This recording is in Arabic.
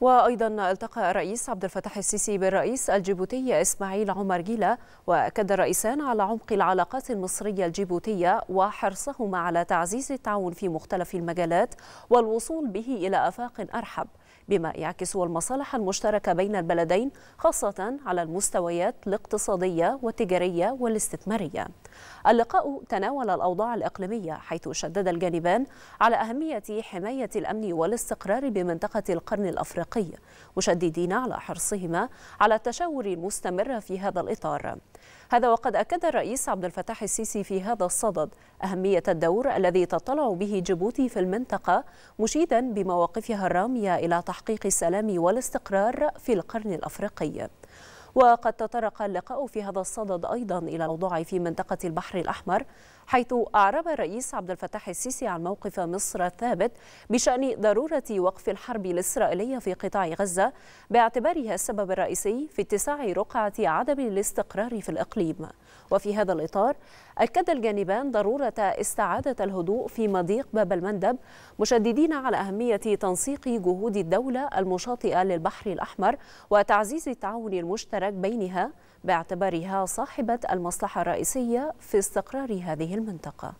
وأيضا التقى الرئيس عبد الفتاح السيسي بالرئيس الجيبوتي إسماعيل عمر جيلا وأكد الرئيسان على عمق العلاقات المصرية الجيبوتية وحرصهما على تعزيز التعاون في مختلف المجالات والوصول به إلى آفاق أرحب بما يعكس المصالح المشتركة بين البلدين خاصة على المستويات الاقتصادية والتجارية والاستثمارية. اللقاء تناول الأوضاع الإقليمية حيث شدد الجانبان على أهمية حماية الأمن والاستقرار بمنطقة القرن الأفريقي مشددين على حرصهما على التشاور المستمر في هذا الإطار. هذا وقد أكد الرئيس عبد الفتاح السيسي في هذا الصدد أهمية الدور الذي تطلع به جيبوتي في المنطقة مشيدا بمواقفها الرامية إلى تحقيق السلام والاستقرار في القرن الأفريقي وقد تطرق اللقاء في هذا الصدد أيضا إلى الاوضاع في منطقة البحر الأحمر حيث أعرب الرئيس عبد الفتاح السيسي عن موقف مصر الثابت بشأن ضرورة وقف الحرب الإسرائيلية في قطاع غزة باعتبارها السبب الرئيسي في اتساع رقعة عدم الاستقرار في الإقليم وفي هذا الإطار أكد الجانبان ضرورة استعادة الهدوء في مضيق باب المندب مشددين على أهمية تنسيق جهود الدولة المشاطئة للبحر الأحمر وتعزيز التعاون المشترك بينها باعتبارها صاحبة المصلحة الرئيسية في استقرار هذه المنطقه